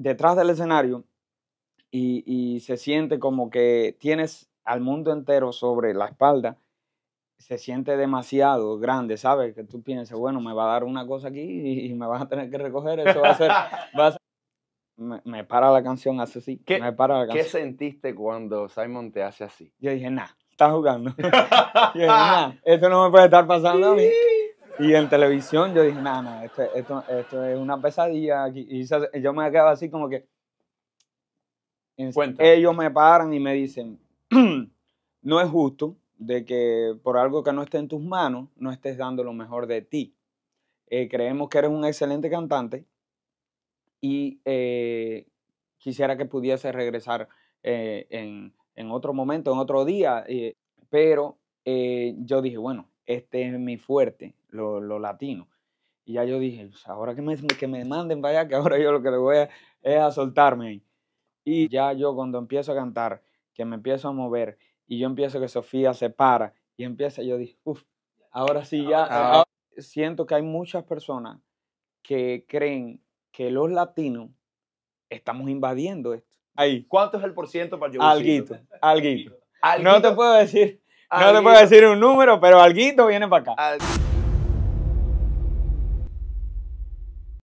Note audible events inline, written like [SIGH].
detrás del escenario y, se siente como que tienes al mundo entero sobre la espalda, se siente demasiado grande, ¿sabes? Que tú piensas, bueno, me va a dar una cosa aquí y me vas a tener que recoger, eso va a ser... [LAUGHS] Me, para la canción hace así, ¿Qué, me para la canción. ¿Qué sentiste cuando Simon te hace así? Yo dije, nada está jugando. [LAUGHS] Yo dije, nah, esto no me puede estar pasando a mí. Y en televisión yo dije, nada, no, esto, es una pesadilla. Y yo me quedaba así como que... Ellos me paran y me dicen, [CLEARS THROAT] no es justo de que por algo que no esté en tus manos, no estés dando lo mejor de ti. Eh, creemos que eres un excelente cantante y eh, quisiera que pudiese regresar eh, en, en, otro momento, en otro día, pero yo dije, bueno, este es mi fuerte, lo, latino. Y ya yo dije, pues, ahora que me, [LAUGHS] que me manden vaya que ahora yo lo que le voy a, es a soltarme Y ya yo cuando empiezo a cantar, que me empiezo a mover, y yo empiezo que Sofía se para, y empieza, yo dije, uff, ahora sí ya. Ah, ah. Siento que hay muchas personas que creen que los latinos estamos invadiendo esto. Ahí. ¿Cuánto es el por ciento para yo? Alguito, alguito. No te puedo decir, no te puedo decir un número, pero alguito viene para acá.